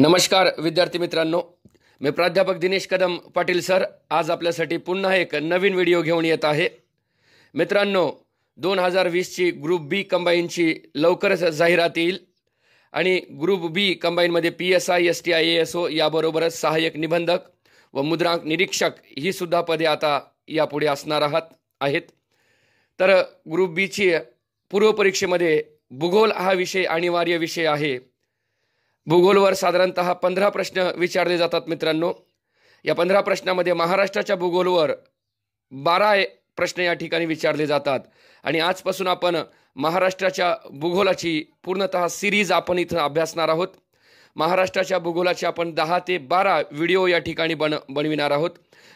नमस्कार विद्यार्थी मित्रांनो मी प्राध्यापक दिनेश कदम पाटील सर आज आपल्यासाठी पुन्हा एक नवीन व्हिडिओ घेऊन येत आहे मित्रांनो दोन हजार वीसची ग्रुप बी कंबाईनची लवकरच जाहिरात येईल आणि ग्रुप बी कंबाईनमध्ये P S I S T I A S O याबरोबरच सहाय्यक निबंधक व मुद्रांक निरीक्षक ही सुद्धा पदे आता यापुढे असणार आहात आहेत तर ग्रुप बीची पूर्वपरीक्षेमध्ये भूगोल हा विषय अनिवार्य विषय आहे भूगोलवर साधारणत पंधरा प्रश्न विचारले जातात मित्रांनो या पंधरा प्रश्नामध्ये महाराष्ट्राच्या भूगोलवर बारा प्रश्न या ठिकाणी विचारले जातात आणि आजपासून आपण महाराष्ट्राच्या भूगोलाची पूर्णतः सिरीज आपण इथं अभ्यासणार आहोत महाराष्ट्राच्या भूगोलाचे आपण दहा ते बारा व्हिडिओ या ठिकाणी बन बनविणार आहोत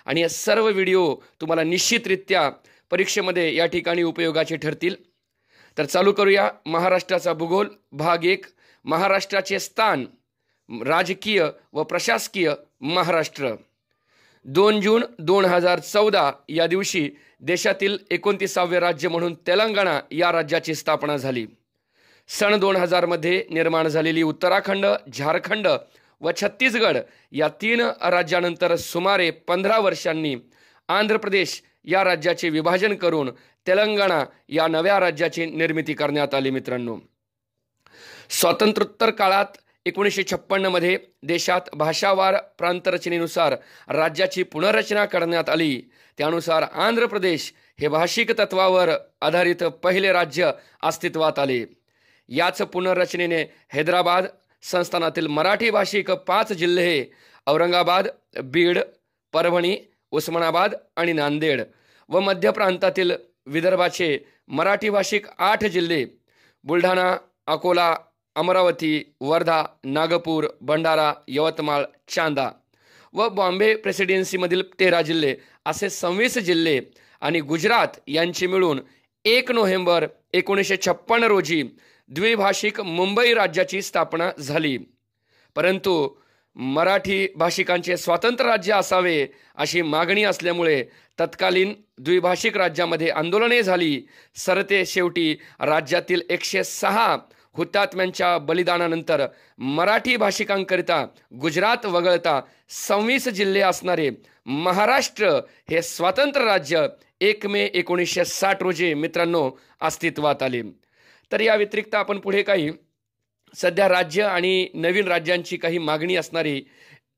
आणि या सर्व व्हिडिओ तुम्हाला निश्चितरित्या परीक्षेमध्ये या ठिकाणी उपयोगाचे ठरतील तर चालू करूया महाराष्ट्राचा भूगोल भाग एक महाराष्ट्राचे स्थान राजकीय व प्रशासकीय महाराष्ट्र दोन जून दोन हजार चौदा या दिवशी देशातील एकोणतीसावे राज्य म्हणून तेलंगणा या राज्याची स्थापना झाली सन दोन हजारमध्ये निर्माण झालेली उत्तराखंड झारखंड व छत्तीसगड या तीन राज्यानंतर सुमारे पंधरा वर्षांनी आंध्र प्रदेश या राज्याचे विभाजन करून तेलंगणा या नव्या राज्याची निर्मिती करण्यात आली मित्रांनो स्वातंत्र्योत्तर काळात एकोणीसशे छप्पन्नमध्ये देशात भाषावार प्रांतरचनेनुसार राज्याची पुनर्रचना करण्यात आली त्यानुसार आंध्र प्रदेश हे भाषिक तत्वावर आधारित पहिले राज्य अस्तित्वात आले याच पुनर्रचनेने हैदराबाद संस्थानातील मराठी भाषिक पाच जिल्हे औरंगाबाद बीड परभणी उस्मानाबाद आणि नांदेड व मध्य प्रांतातील विदर्भाचे मराठी भाषिक आठ जिल्हे बुलढाणा अकोला अमरावती वर्धा नागपूर भंडारा यवतमाळ चांदा व बॉम्बे प्रेसिडेन्सीमधील तेरा जिल्हे असे सव्वीस जिल्हे आणि गुजरात यांची मिळून एक नोव्हेंबर एकोणीसशे छप्पन्न रोजी द्विभाषिक मुंबई राज्याची स्थापना झाली परंतु मराठी भाषिकांचे स्वतंत्र राज्य असावे अशी मागणी असल्यामुळे तत्कालीन द्विभाषिक राज्यामध्ये आंदोलने झाली सरते शेवटी राज्यातील एकशे सहा हुतात्म्यांच्या बलिदानानंतर मराठी भाषिकांकरिता गुजरात वगळता सव्वीस जिल्हे असणारे महाराष्ट्र हे स्वातंत्र्य राज्य एक मे एकोणीसशे साठ रोजी मित्रांनो अस्तित्वात आले तर या व्यतिरिक्त आपण पुढे काही सध्या राज्य आणि नवीन राज्यांची काही मागणी असणारी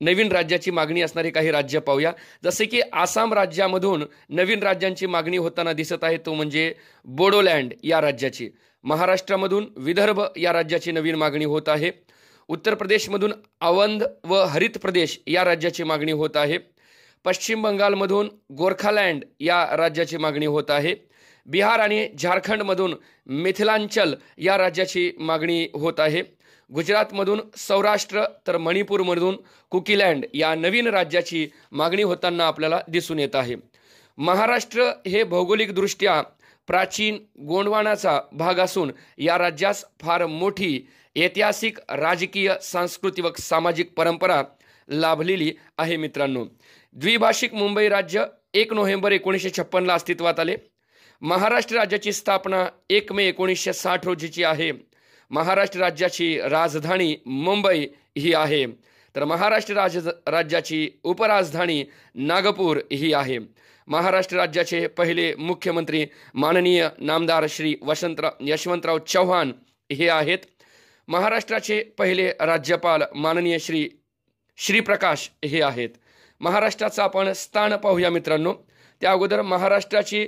नवीन राज्याची मागणी असणारे काही राज्य पाहूया जसे की आसाम राज्यामधून नवीन राज्यांची मागणी होताना दिसत आहे तो म्हणजे बोडोलँड या राज्याची महाराष्ट्रामधून विदर्भ या राज्याची नवीन मागणी होत आहे उत्तर प्रदेशमधून अवंध व हरित प्रदेश या राज्याची मागणी होत आहे पश्चिम बंगालमधून गोरखालँड या राज्याची मागणी होत आहे बिहार आणि झारखंडमधून मिथिलांचल या राज्याची मागणी होत आहे गुजरातमधून सौराष्ट्र तर मणिपूरमधून कुकीलँड या नवीन राज्याची मागणी होताना आपल्याला दिसून येत आहे महाराष्ट्र हे भौगोलिकदृष्ट्या प्राचीन गोंडवानाचा भाग असून या राज्यास फार मोठी ऐतिहासिक राजकीय सांस्कृतिक सामाजिक परंपरा लाभलेली आहे मित्रांनो द्विभाषिक मुंबई राज्य एक नोव्हेंबर एकोणीसशे छप्पनला अस्तित्वात आले महाराष्ट्र राज्याची स्थापना एक मे एकोणीसशे साठ रोजीची आहे महाराष्ट्र राज्याची राजधानी मुंबई ही आहे तर महाराष्ट्र राज राज्याची उपराजधानी नागपूर ही आहे महाराष्ट्र राज्याचे पहिले मुख्यमंत्री माननीय नामदार श्री वसंतराव यशवंतराव चव्हाण हे आहेत महाराष्ट्राचे पहिले राज्यपाल माननीय श्री श्रीप्रकाश हे आहेत महाराष्ट्राचं आपण स्थान पाहूया मित्रांनो त्या अगोदर महाराष्ट्राची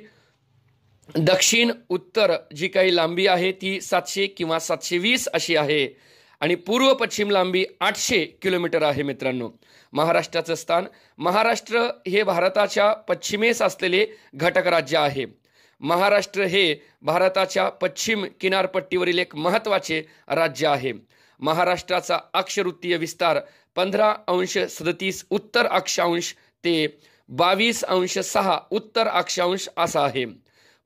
दक्षिण उत्तर जी काही लांबी आहे ती सातशे किंवा सातशे वीस अशी आहे आणि पूर्व पश्चिम लांबी आठशे किलोमीटर आहे मित्रांनो महाराष्ट्राचं स्थान महाराष्ट्र हे भारताच्या पश्चिमेस असलेले घटक राज्य आहे महाराष्ट्र हे भारताच्या पश्चिम किनारपट्टीवरील एक महत्त्वाचे राज्य आहे महाराष्ट्राचा अक्षवृत्तीय विस्तार पंधरा अंश सदतीस उत्तर अक्षांश ते बावीस अंश सहा उत्तर अक्षांश असा आहे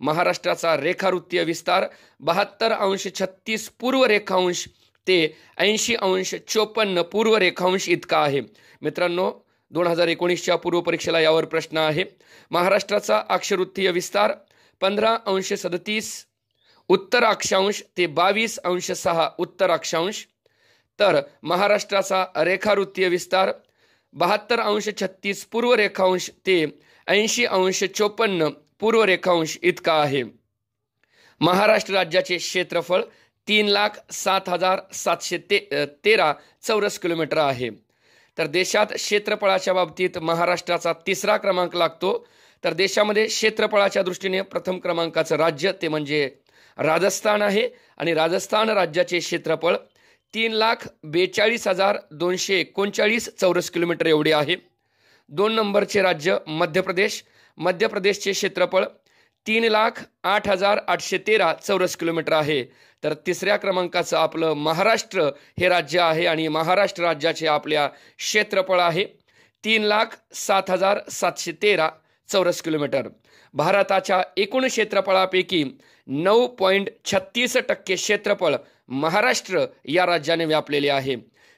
महाराष्ट्राचा रेखावृत्तीय विस्तार बहात्तर अंश छत्तीस पूर्व रेखांश ते ऐंशी अंश चोपन्न पूर्व रेखांश इतका आहे मित्रांनो दोन हजार एकोणीसच्या पूर्वपरीक्षेला यावर प्रश्न आहे महाराष्ट्राचा अक्षवृत्तीय विस्तार पंधरा अंश सदतीस उत्तर अक्षांश ते बावीस अंश सहा उत्तर अक्षांश तर महाराष्ट्राचा रेखावृत्तीय विस्तार बहात्तर अंश छत्तीस पूर्व रेखांश ते ऐंशी अंश चोपन्न पूर्व रेखांश इतका आहे महाराष्ट्र राज्याचे क्षेत्रफळ तीन लाख सात हजार सातशे ते तेरा चौरस किलोमीटर आहे तर देशात क्षेत्रफळाच्या बाबतीत महाराष्ट्राचा तिसरा क्रमांक लागतो तर देशामध्ये क्षेत्रफळाच्या दृष्टीने प्रथम क्रमांकाचं राज्य ते म्हणजे राजस्थान आहे आणि राजस्थान राज्याचे क्षेत्रफळ तीन लाख बेचाळीस हजार दोनशे एकोणचाळीस चौरस किलोमीटर एवढे आहे दोन नंबरचे राज्य मध्य प्रदेश मध्य प्रदेशचे क्षेत्रफळ तीन लाख आठ हजार आठशे तेरा चौरस किलोमीटर आहे तर तिसऱ्या क्रमांकाचं आपलं महाराष्ट्र हे राज्य आहे आणि महाराष्ट्र राज्याचे आपल्या क्षेत्रफळ आहे तीन लाख सात हजार सातशे तेरा चौरस किलोमीटर भारताच्या एकूण क्षेत्रफळापैकी नऊ पॉईंट छत्तीस टक्के क्षेत्रफळ महाराष्ट्र या राज्याने व्यापलेले आहे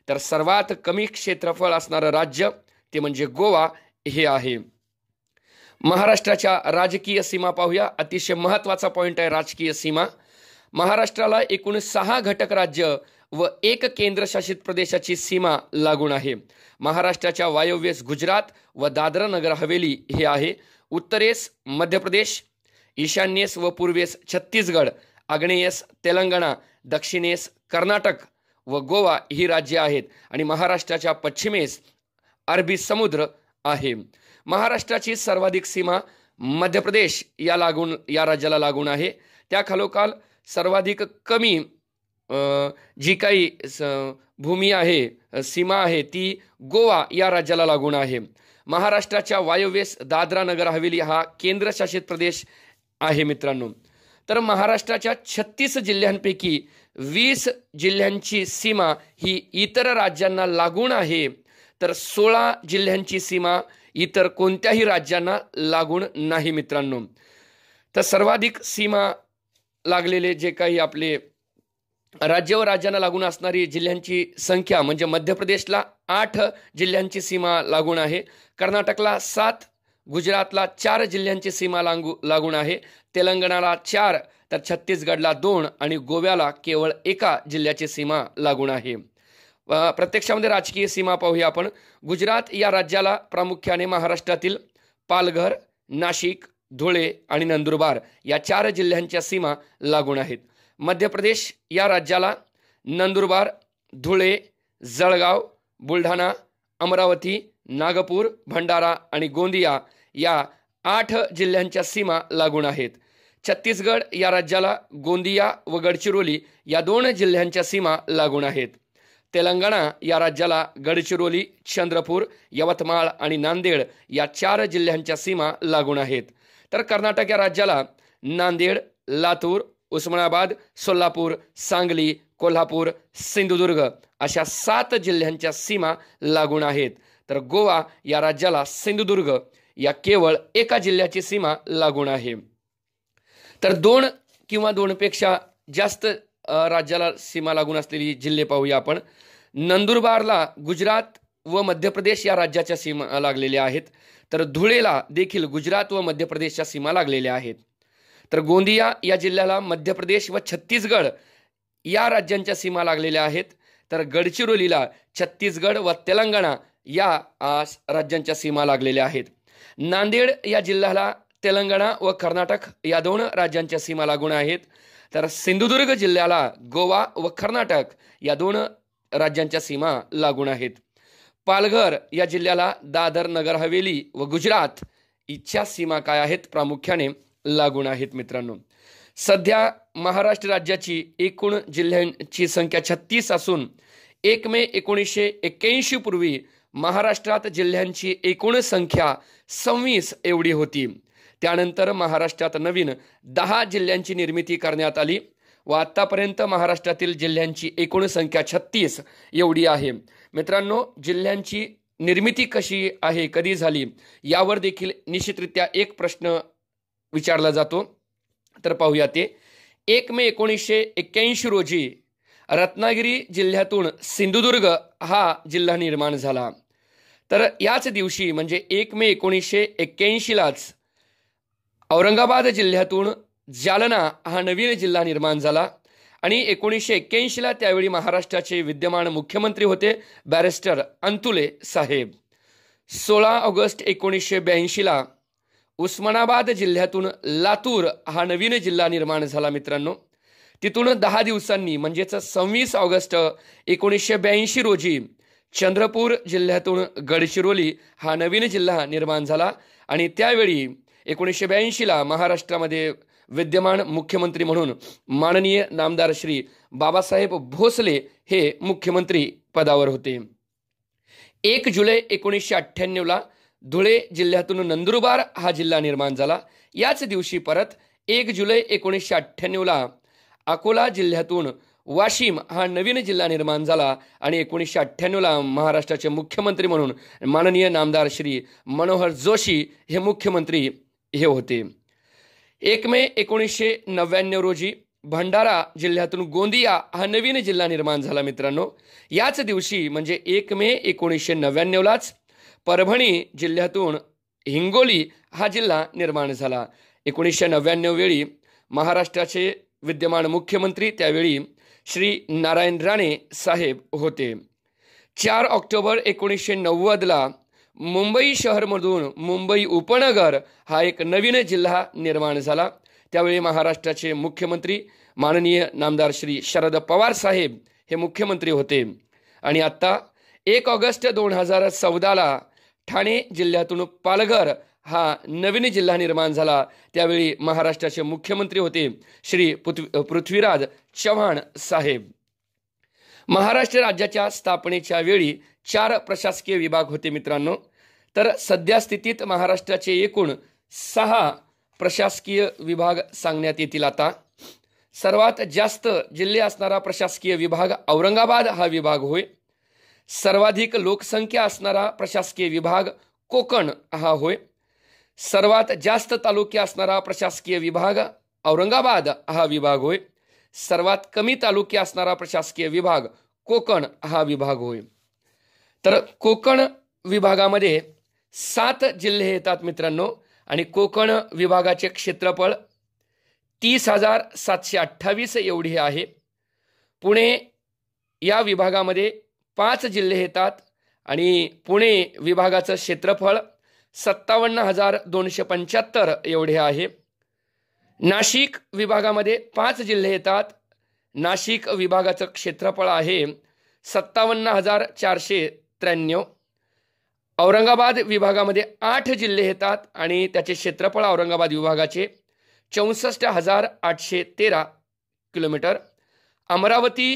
तर सर्वात कमी क्षेत्रफळ असणारं राज्य ते म्हणजे गोवा हे आहे महाराष्ट्राच्या राजकीय सीमा पाहूया अतिशय महत्त्वाचा पॉईंट आहे राजकीय सीमा महाराष्ट्राला एकूण सहा घटक राज्य व एक केंद्रशासित प्रदेशाची सीमा लागून आहे महाराष्ट्राच्या वायव्येस गुजरात व दादरा नगर हवेली हे आहे उत्तरेस मध्य प्रदेश ईशान्येस व पूर्वेस छत्तीसगड आग्नेयस तेलंगणा दक्षिणेस कर्नाटक व गोवा ही राज्य आहेत आणि महाराष्ट्राच्या पश्चिमेस अरबी समुद्र आहे महाराष्ट्राची सर्वाधिक सीमा मध्य प्रदेश या लागून या राज्याला लागून आहे त्या खालोखाल सर्वाधिक कमी जी काही भूमी आहे सीमा आहे ती गोवा या राज्याला लागून आहे महाराष्ट्राच्या वायव्येस दादरा नगर हवेली हा केंद्रशासित प्रदेश आहे मित्रांनो तर महाराष्ट्राच्या छत्तीस जिल्ह्यांपैकी वीस जिल्ह्यांची सीमा ही इतर राज्यांना लागून आहे तर सोळा जिल्ह्यांची सीमा इतर कोणत्याही राज्यांना लागून नाही मित्रांनो तर सर्वाधिक सीमा लागलेले जे काही आपले राज्य व राज्यांना लागून असणारी जिल्ह्यांची संख्या म्हणजे मध्य प्रदेशला आठ जिल्ह्यांची सीमा लागून आहे कर्नाटकला सात गुजरातला चार जिल्ह्यांची सीमा लागू लागून आहे तेलंगणाला चार तर छत्तीसगडला दोन आणि गोव्याला केवळ एका जिल्ह्याची सीमा लागून आहे प्रत्यक्षामध्ये राजकीय सीमा पाहूया आपण गुजरात या राज्याला प्रामुख्याने महाराष्ट्रातील पालघर नाशिक धुळे आणि नंदुरबार या चार जिल्ह्यांच्या सीमा लागून आहेत मध्य प्रदेश या राज्याला नंदुरबार धुळे जळगाव बुलढाणा अमरावती नागपूर भंडारा आणि गोंदिया या आठ जिल्ह्यांच्या सीमा लागून आहेत छत्तीसगड या राज्याला गोंदिया व गडचिरोली या दोन जिल्ह्यांच्या सीमा लागून आहेत तेलंगणा या राज्याला गडचिरोली चंद्रपूर यवतमाळ आणि नांदेड या चार जिल्ह्यांच्या सीमा लागून आहेत तर कर्नाटक या राज्याला नांदेड लातूर उस्मानाबाद सोलापूर सांगली कोल्हापूर सिंधुदुर्ग अशा सात जिल्ह्यांच्या सीमा लागून आहेत तर गोवा या राज्याला सिंधुदुर्ग या केवळ एका जिल्ह्याची सीमा लागून आहे तर दोन किंवा दोनपेक्षा जास्त राज्याला सीमा लागून असलेली जिल्हे पाहूया आपण नंदुरबारला गुजरात व मध्य प्रदेश या राज्याच्या सीमा लागलेल्या आहेत तर धुळेला देखील गुजरात व मध्य प्रदेशच्या सीमा लागलेल्या आहेत तर गोंदिया या जिल्ह्याला मध्य प्रदेश व छत्तीसगड या राज्यांच्या सीमा लागलेल्या आहेत तर गडचिरोलीला छत्तीसगड व तेलंगणा या राज्यांच्या सीमा लागलेल्या आहेत नांदेड या जिल्ह्याला तेलंगणा व कर्नाटक या दोन राज्यांच्या सीमा लागून आहेत तर सिंधुदुर्ग जिल्ह्याला गोवा व कर्नाटक या दोन राज्यांच्या सीमा लागून आहेत पालघर या जिल्ह्याला दादर नगर हवेली व गुजरात इच्छा सीमा काय आहेत प्रामुख्याने लागून आहेत मित्रांनो सध्या महाराष्ट्र राज्याची एकूण जिल्ह्यांची संख्या छत्तीस असून एक मे एकोणीसशे एक्क्याऐंशी पूर्वी महाराष्ट्रात जिल्ह्यांची एकूण संख्या सव्वीस एवढी होती त्यानंतर महाराष्ट्रात नवीन दहा जिल्ह्यांची निर्मिती करण्यात आली व आत्तापर्यंत महाराष्ट्रातील जिल्ह्यांची एकूण संख्या छत्तीस एवढी आहे मित्रांनो जिल्ह्यांची निर्मिती कशी आहे कधी झाली यावर देखील निश्चितरित्या एक प्रश्न विचारला जातो तर पाहूया ते एक मे एकोणीसशे एक्क्याऐंशी रोजी रत्नागिरी जिल्ह्यातून सिंधुदुर्ग हा जिल्हा निर्माण झाला तर याच दिवशी म्हणजे एक मे एकोणीसशे एक्क्याऐंशीलाच औरंगाबाद जिल्ह्यातून जालना हा नवीन जिल्हा निर्माण झाला आणि एकोणीसशे एक्क्याऐंशीला त्यावेळी महाराष्ट्राचे विद्यमान मुख्यमंत्री होते बॅरिस्टर अंतुले साहेब सोळा ऑगस्ट एकोणीसशे ब्याऐंशीला उस्मानाबाद जिल्ह्यातून लातूर हा नवीन जिल्हा निर्माण झाला मित्रांनो तिथून दहा दिवसांनी म्हणजेच सव्वीस ऑगस्ट एकोणीसशे ब्याऐंशी रोजी चंद्रपूर जिल्ह्यातून गडचिरोली हा नवीन जिल्हा निर्माण झाला आणि त्यावेळी एकोणीसशे ब्याऐंशीला महाराष्ट्रामध्ये विद्यमान मुख्यमंत्री म्हणून माननीय नामदार श्री बाबासाहेब भोसले हे मुख्यमंत्री पदावर होते एक जुलै एकोणीसशे अठ्ठ्याण्णवला धुळे जिल्ह्यातून नंदुरबार हा जिल्हा निर्माण झाला याच दिवशी परत एक जुलै एकोणीसशे अठ्ठ्याण्णवला अकोला जिल्ह्यातून वाशिम हा नवीन जिल्हा निर्माण झाला आणि एकोणीसशे अठ्ठ्याण्णवला महाराष्ट्राचे मुख्यमंत्री म्हणून माननीय नामदार श्री मनोहर जोशी हे मुख्यमंत्री हे होते एक मे एकोणीसशे नव्याण्णव रोजी भंडारा जिल्ह्यातून गोंदिया हा नवीन जिल्हा निर्माण झाला मित्रांनो याच दिवशी म्हणजे एक मे एकोणीसशे नव्याण्णवलाच परभणी जिल्ह्यातून हिंगोली हा जिल्हा निर्माण झाला एकोणीसशे नव्याण्णव वेळी महाराष्ट्राचे विद्यमान मुख्यमंत्री त्यावेळी श्री नारायण राणे साहेब होते चार ऑक्टोबर एकोणीसशे नव्वदला मुंबई शहरमधून मुंबई उपनगर हा एक नवीन जिल्हा निर्माण झाला त्यावेळी महाराष्ट्राचे मुख्यमंत्री माननीय नामदार श्री शरद पवार साहेब हे मुख्यमंत्री होते आणि आत्ता एक ऑगस्ट दोन हजार चौदाला ठाणे जिल्ह्यातून पालघर हा नवीन जिल्हा निर्माण झाला त्यावेळी महाराष्ट्राचे मुख्यमंत्री होते श्री पृथ्वीराज चव्हाण साहेब महाराष्ट्र राज्याच्या स्थापनेच्या वेळी चार प्रशासकीय विभाग होते मित्रांनो तर सध्या स्थितीत महाराष्ट्राचे एकूण सहा प्रशासकीय विभाग सांगण्यात येतील आता सर्वात जास्त जिल्हे असणारा प्रशासकीय विभाग औरंगाबाद हा विभाग होय सर्वाधिक लोकसंख्या असणारा प्रशासकीय विभाग कोकण हा होय सर्वात जास्त तालुके असणारा प्रशासकीय विभाग औरंगाबाद हा विभाग होय सर्वात कमी तालुके असणारा प्रशासकीय विभाग कोकण हा विभाग होय तर कोकण विभागामध्ये सात जिल्हे येतात मित्रांनो आणि कोकण विभागाचे क्षेत्रफळ तीस हजार सातशे अठ्ठावीस एवढी आहे पुणे या विभागामध्ये पाच जिल्हे येतात आणि पुणे विभागाचं क्षेत्रफळ सत्तावन्न हजार दोनशे पंच्याहत्तर एवढे आहे नाशिक विभागामध्ये पाच जिल्हे येतात नाशिक विभागाचं क्षेत्रफळ आहे सत्तावन्न हजार चारशे त्र्याण्णव औरंगाबाद विभागामध्ये आठ जिल्हे येतात आणि त्याचे क्षेत्रफळ औरंगाबाद विभागाचे चौसष्ट हजार आठशे तेरा किलोमीटर अमरावती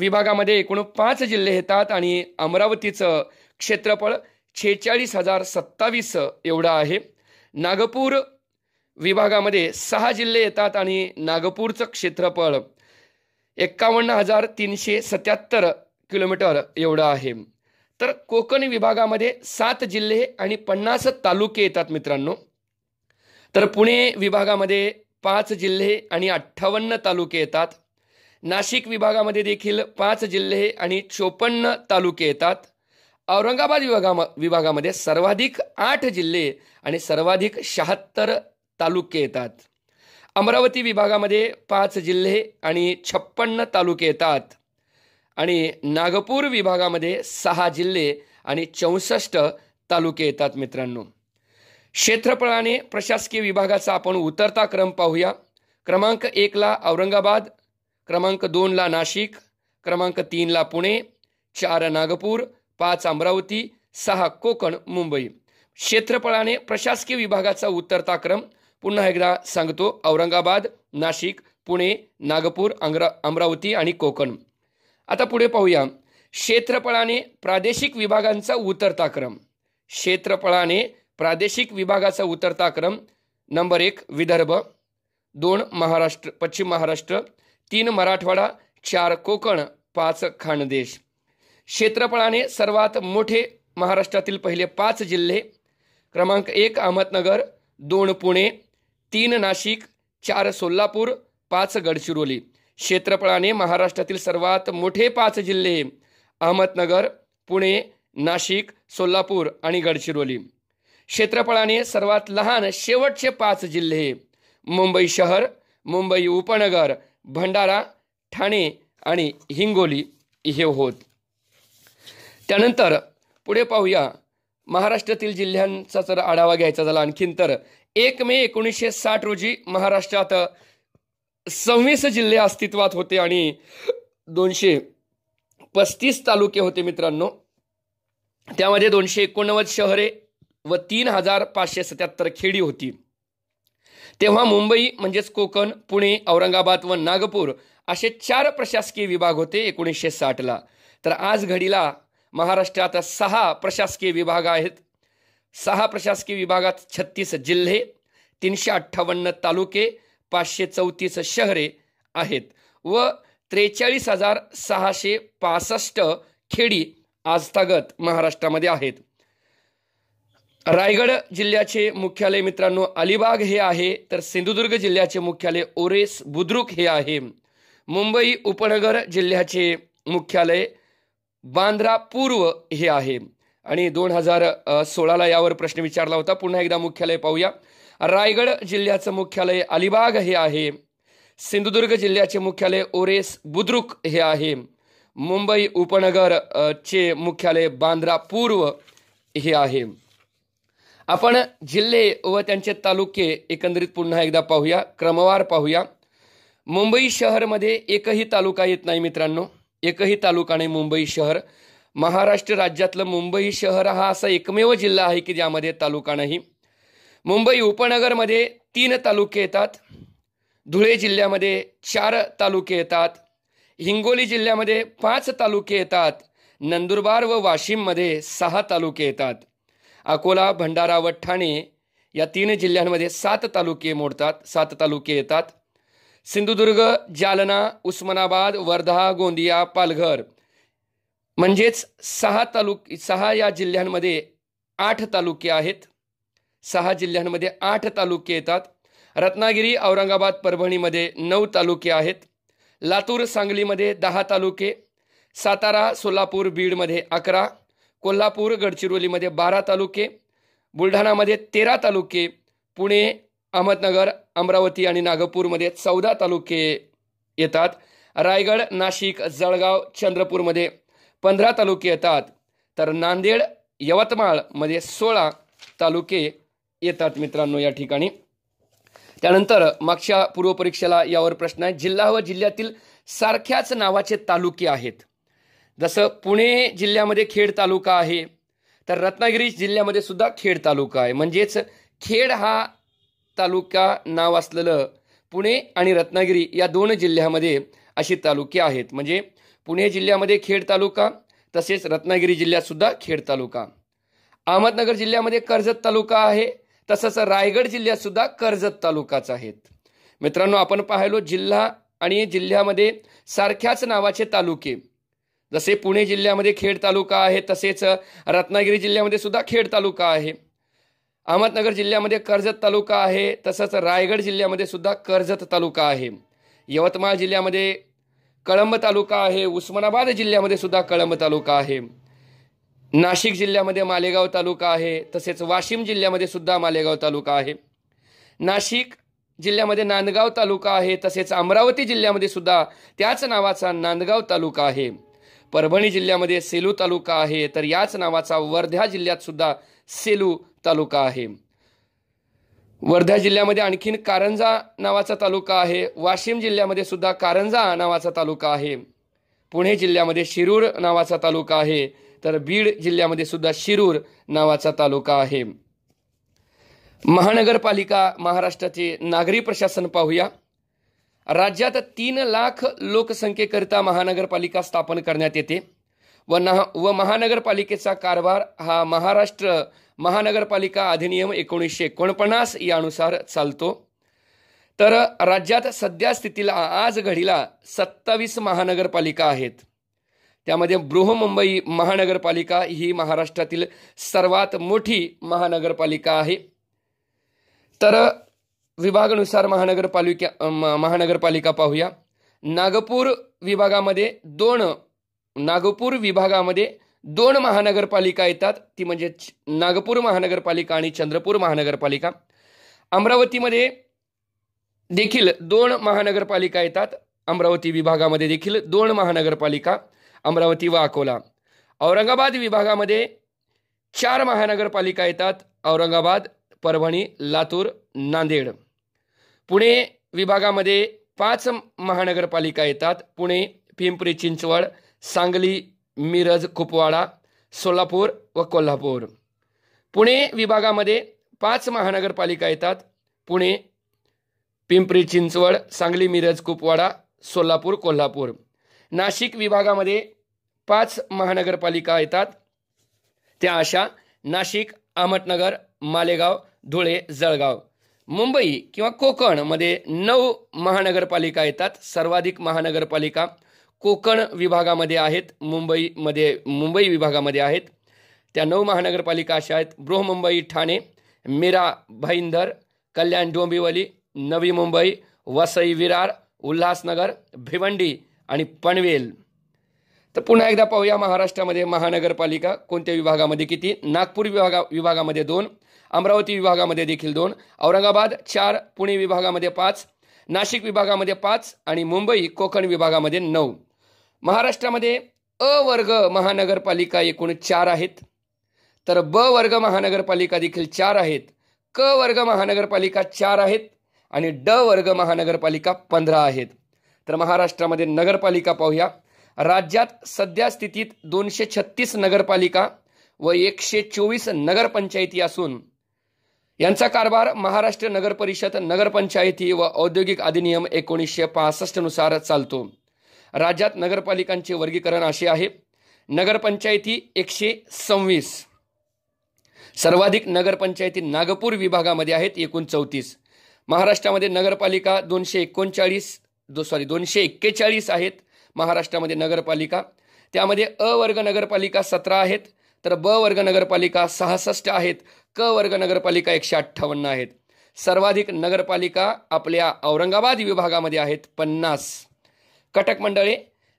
विभागामध्ये एकूण पाच जिल्हे येतात आणि अमरावतीचं क्षेत्रफळ छेचाळीस हजार सत्तावीस एवढं आहे नागपूर विभागामध्ये सहा जिल्हे येतात आणि नागपूरचं क्षेत्रफळ एक्कावन्न हजार तीनशे सत्याहत्तर किलोमीटर एवढं आहे तर कोकण विभागामध्ये सात जिल्हे आणि पन्नास तालुके येतात मित्रांनो तर पुणे विभागामध्ये पाच जिल्हे आणि अठ्ठावन्न तालुके येतात नाशिक विभागामध्ये देखील पाच जिल्हे आणि चोपन्न तालुके येतात औरंगाबाद विभागाम विभागामध्ये सर्वाधिक आठ जिल्हे आणि सर्वाधिक शहात्तर तालुके येतात अमरावती विभागामध्ये पाच जिल्हे आणि छप्पन्न तालुके येतात आणि नागपूर विभागामध्ये सहा जिल्हे आणि चौसष्ट तालुके येतात मित्रांनो क्षेत्रफळाने प्रशासकीय विभागाचा आपण उतरता क्रम पाहूया क्रमांक एकला औरंगाबाद क्रमांक दोनला नाशिक क्रमांक तीनला पुणे चार नागपूर पाच अमरावती सहा कोकण मुंबई क्षेत्रफळाने प्रशासकीय विभागाचा उतरता क्रम पुन्हा एकदा सांगतो औरंगाबाद नाशिक पुणे नागपूर अंग्र अमरावती आणि कोकण आता पुढे पाहूया क्षेत्रफळाने प्रादेशिक विभागांचा उतरता क्रम क्षेत्रफळाने प्रादेशिक विभागाचा उतरता क्रम नंबर एक विदर्भ दोन महाराष्ट्र पश्चिम महाराष्ट्र तीन मराठवाडा चार कोकण पाच खानदेश क्षेत्रफळाने सर्वात मोठे महाराष्ट्रातील पहिले पाच जिल्हे क्रमांक एक अहमदनगर दोन पुणे तीन नाशिक चार सोलापूर पाच गडचिरोली क्षेत्रफळाने महाराष्ट्रातील सर्वात मोठे पाच जिल्हे अहमदनगर पुणे नाशिक सोलापूर आणि गडचिरोली क्षेत्रफळाने सर्वात लहान शेवटचे पाच जिल्हे मुंबई शहर मुंबई उपनगर भंडारा ठाणे आणि हिंगोली हे होत त्यानंतर पुढे पाहूया महाराष्ट्रातील जिल्ह्यांचा जर आढावा घ्यायचा झाला आणखीन तर एक मे एकोणीसशे साठ रोजी महाराष्ट्रात सव्वीस जिल्हे अस्तित्वात होते आणि दोनशे पस्तीस तालुके होते मित्रांनो त्यामध्ये दोनशे एकोणनव्वद शहरे व तीन हजार पाचशे सत्याहत्तर खेडी होती तेव्हा मुंबई म्हणजेच कोकण पुणे औरंगाबाद व नागपूर असे चार प्रशासकीय विभाग होते एकोणीसशे साठला तर आज घडीला महाराष्ट्रात सहा प्रशासकीय विभाग आहेत सहा प्रशासकीय विभागात छत्तीस जिल्हे तीनशे अठ्ठावन्न तालुके पाचशे चौतीस शहरे आहेत व त्रेचाळीस हजार सहाशे पासष्ट खेडी आजतागत महाराष्ट्रामध्ये आहेत रायगड जिल्ह्याचे मुख्यालय मित्रांनो अलिबाग हे आहे तर सिंधुदुर्ग जिल्ह्याचे मुख्यालय ओरेस बुद्रुक हे आहे मुंबई उपनगर जिल्ह्याचे मुख्यालय बांद्रा पूर्व हे आहे आणि दोन हजार सोळाला यावर प्रश्न विचारला होता पुन्हा एकदा मुख्यालय पाहूया रायगड जिल्ह्याचं मुख्यालय अलिबाग हे आहे सिंधुदुर्ग जिल्ह्याचे मुख्यालय ओरेस बुद्रुक हे आहे मुंबई उपनगर चे मुख्यालय बांद्रा पूर्व हे आहे आपण जिल्हे व त्यांचे तालुके एकंदरीत पुन्हा एकदा पाहूया क्रमवार पाहूया मुंबई शहरमध्ये एकही तालुका येत नाही मित्रांनो एकही तालुका नाही मुंबई शहर महाराष्ट्र राज्यातलं मुंबई शहर हा असा एकमेव जिल्हा आहे की ज्यामध्ये तालुका नाही मुंबई उपनगरमध्ये तीन तालुके येतात धुळे जिल्ह्यामध्ये चार तालुके येतात हिंगोली जिल्ह्यामध्ये पाच तालुके येतात नंदुरबार व वाशिममध्ये सहा तालुके येतात अकोला भंडारा व ठाणे या तीन जिल्ह्यांमध्ये सात तालुके मोडतात सात तालुके येतात सिंधुदुर्ग जालना उस्मानाबाद वर्धा गोंदिया पालघर म्हणजेच सहा तालुक सहा या जिल्ह्यांमध्ये आठ तालुके आहेत सहा जिल्ह्यांमध्ये आठ तालुके येतात रत्नागिरी औरंगाबाद परभणीमध्ये नऊ तालुके आहेत लातूर सांगलीमध्ये दहा तालुके सातारा सोलापूर बीडमध्ये अकरा कोल्हापूर गडचिरोलीमध्ये बारा तालुके बुलढाणामध्ये तेरा तालुके पुणे अहमदनगर अमरावती आणि नागपूरमध्ये चौदा तालुके येतात रायगड नाशिक जळगाव चंद्रपूरमध्ये पंधरा तालुके येतात तर नांदेड यवतमाळमध्ये सोळा तालुके येतात मित्रांनो या ठिकाणी त्यानंतर मागच्या पूर्वपरीक्षेला यावर प्रश्न आहे जिल्हा व जिल्ह्यातील सारख्याच नावाचे तालुके आहेत जसं पुणे जिल्ह्यामध्ये खेड तालुका आहे तर रत्नागिरी जिल्ह्यामध्ये सुद्धा खेड तालुका आहे म्हणजेच खेड हा तालुका नाव असलेलं पुणे आणि रत्नागिरी या दोन जिल्ह्यामध्ये अशी तालुके आहेत म्हणजे पुणे जिल्ह्यामध्ये खेड तालुका तसेच रत्नागिरी जिल्ह्यात सुद्धा खेड तालुका अहमदनगर जिल्ह्यामध्ये कर्जत तालुका आहे तसंच रायगड जिल्ह्यात सुद्धा कर्जत तालुकाच आहेत मित्रांनो आपण पाहिलो जिल्हा आणि जिल्ह्यामध्ये सारख्याच नावाचे तालुके जसे पुणे जिल्ह्यामध्ये खेड तालुका आहे तसेच रत्नागिरी जिल्ह्यामध्ये सुद्धा खेड तालुका आहे अहमदनगर जिल्ह्यामध्ये कर्जत तालुका आहे तसंच रायगड जिल्ह्यामध्ये सुद्धा कर्जत तालुका आहे यवतमाळ जिल्ह्यामध्ये कळंब तालुका आहे उस्मानाबाद जिल्ह्यामध्ये सुद्धा कळंब तालुका आहे नाशिक जिल्ह्यामध्ये मालेगाव तालुका आहे तसेच वाशिम जिल्ह्यामध्ये सुद्धा मालेगाव तालुका आहे नाशिक जिल्ह्यामध्ये नांदगाव तालुका आहे तसेच अमरावती जिल्ह्यामध्ये सुद्धा त्याच नावाचा नांदगाव तालुका आहे परभणी जिल्ह्यामध्ये सेलू तालुका आहे तर याच नावाचा वर्धा जिल्ह्यात सुद्धा सेलू तालुका आहे वर्धा जिल्ह्यामध्ये आणखीन कारंजा नावाचा तालुका आहे वाशिम जिल्ह्यामध्ये सुद्धा कारंजा नावाचा तालुका आहे पुणे जिल्ह्यामध्ये शिरूर नावाचा तालुका आहे तर बीड जिल्ह्यामध्ये सुद्धा शिरूर नावाचा तालुका आहे महानगरपालिका महाराष्ट्राचे नागरी प्रशासन पाहूया राज्यात तीन लाख लोकसंख्येकरिता महानगरपालिका स्थापन करण्यात येते व ना व महानगरपालिकेचा कारभार हा महाराष्ट्र महानगरपालिका अधिनियम एकोणीसशे एकोणपन्नास यानुसार चालतो तर राज्यात सध्या स्थितीला आज घडीला सत्तावीस महानगरपालिका आहेत त्यामध्ये बृहमुंबई महानगरपालिका ही महाराष्ट्रातील सर्वात मोठी महानगरपालिका आहे तर विभागानुसार महानगरपालिका महानगरपालिका पाहूया नागपूर विभागामध्ये दोन नागपूर विभागामध्ये दोन महानगरपालिका येतात ती म्हणजे नागपूर महानगरपालिका आणि चंद्रपूर महानगरपालिका अमरावतीमध्ये देखील दोन महानगरपालिका येतात अमरावती विभागामध्ये देखील दोन महानगरपालिका अमरावती व अकोला औरंगाबाद विभागामध्ये चार महानगरपालिका येतात औरंगाबाद परभणी लातूर नांदेड पुणे विभागामध्ये पाच महानगरपालिका येतात पुणे पिंपरी चिंचवड सांगली मिरज कुपवाडा सोलापूर व कोल्हापूर पुणे विभागामध्ये पाच महानगरपालिका येतात पुणे पिंपरी चिंचवड सांगली मिरज कुपवाडा सोलापूर कोल्हापूर नाशिक विभागामध्ये पाच महानगरपालिका येतात त्या अशा नाशिक अहमदनगर मालेगाव धुळे जळगाव मुंबई किंवा कोकणमध्ये नऊ महानगरपालिका येतात सर्वाधिक महानगरपालिका कोकण विभागामध्ये आहेत मुंबईमध्ये मुंबई विभागामध्ये आहेत त्या नऊ महानगरपालिका अशा आहेत बृहमुंबई ठाणे मीरा भाईंदर कल्याण डोंबिवली नवी मुंबई वसई विरार उल्हासनगर भिवंडी आणि पनवेल तर पुन्हा एकदा पाहूया महाराष्ट्रामध्ये महानगरपालिका कोणत्या विभागामध्ये किती नागपूर विभागा विभागामध्ये दोन अमरावती विभागामध्ये देखील दोन औरंगाबाद चार पुणे विभागामध्ये पाच नाशिक विभागामध्ये पाच आणि मुंबई कोकण विभागामध्ये नऊ महाराष्ट्रामध्ये अ वर्ग महानगरपालिका एकूण चार आहेत तर ब वर्ग महानगरपालिका देखील चार आहेत क वर्ग महानगरपालिका चार आहेत आणि ड वर्ग महानगरपालिका पंधरा आहेत तर महाराष्ट्रामध्ये नगरपालिका पाहूया राज्यात सध्या स्थितीत दोनशे छत्तीस नगरपालिका व एकशे चोवीस नगरपंचायती असून यांचा कारभार महाराष्ट्र नगरपरिषद नगरपंचायती व औद्योगिक अधिनियम एकोणीसशे नुसार चालतो राज्यात नगरपालिकांचे वर्गीकरण असे आहे नगरपंचायती एकशे सव्वीस सर्वाधिक नगरपंचायती नागपूर विभागामध्ये आहेत एकूण चौतीस महाराष्ट्रामध्ये नगरपालिका दोनशे एकोणचाळीस दो सॉरी दोनशे एक्केचाळीस आहेत महाराष्ट्रामध्ये नगरपालिका त्यामध्ये अ वर्ग नगरपालिका सतरा आहेत तर ब वर्ग नगरपालिका सहासष्ट आहेत क वर्ग नगरपालिका एकशे अठ्ठावन्न आहेत सर्वाधिक नगरपालिका आपल्या औरंगाबाद विभागामध्ये आहेत पन्नास कटक मंडळे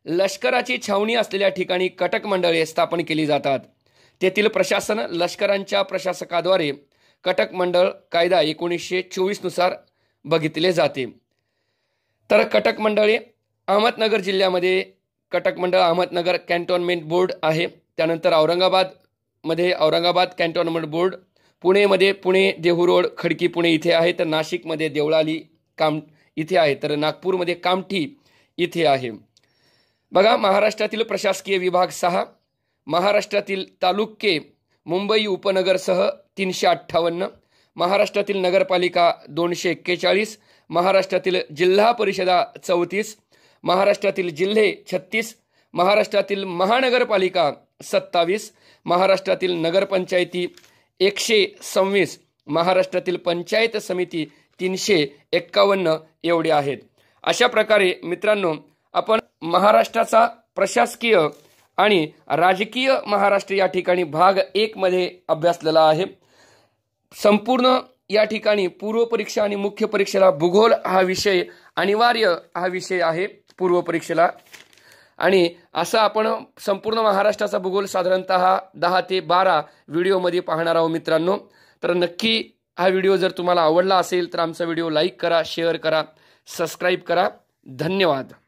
लष्कराची छावणी असलेल्या ठिकाणी कटक मंडळे स्थापन केली जातात तेथील प्रशासन लष्करांच्या प्रशासकाद्वारे कटक मंडळ कायदा एकोणीसशे चोवीसनुसार बघितले जाते तर कटक मंडळी अहमदनगर जिल्ह्यामध्ये कटक मंडळ अहमदनगर कॅन्टोनमेंट बोर्ड आहे त्यानंतर औरंगाबादमध्ये औरंगाबाद कॅन्टोनमेंट बोर्ड पुणेमध्ये पुणे देहू रोड खडकी पुणे इथे आहे तर नाशिकमध्ये देवळाली काम इथे आहे तर नागपूरमध्ये कामठी इथे आहे बघा महाराष्ट्रातील प्रशासकीय विभाग सहा महाराष्ट्रातील तालुके मुंबई उपनगरसह तीनशे अठ्ठावन्न महाराष्ट्रातील नगरपालिका दोनशे एक्केचाळीस महाराष्ट्रातील जिल्हा परिषदा चौतीस महाराष्ट्रातील जिल्हे छत्तीस महाराष्ट्रातील महानगरपालिका सत्तावीस महाराष्ट्रातील नगरपंचायती एकशे सव्वीस महाराष्ट्रातील पंचायत समिती तीनशे एक्कावन्न एवढे आहेत अशा प्रकारे मित्रांनो आपण महाराष्ट्राचा प्रशासकीय आणि राजकीय महाराष्ट्र या ठिकाणी भाग एकमध्ये अभ्यासलेला आहे संपूर्ण या ठिकाणी पूर्वपरीक्षा आणि मुख्य परीक्षेला भूगोल हा विषय अनिवार्य हा विषय आहे पूर्वपरीक्षेला आणि असं आपण संपूर्ण महाराष्ट्राचा भूगोल साधारणतः दहा ते बारा व्हिडिओमध्ये पाहणार आहोत मित्रांनो तर नक्की हा व्हिडिओ जर तुम्हाला आवडला असेल तर आमचा व्हिडिओ लाईक करा शेअर करा सबस्क्राईब करा धन्यवाद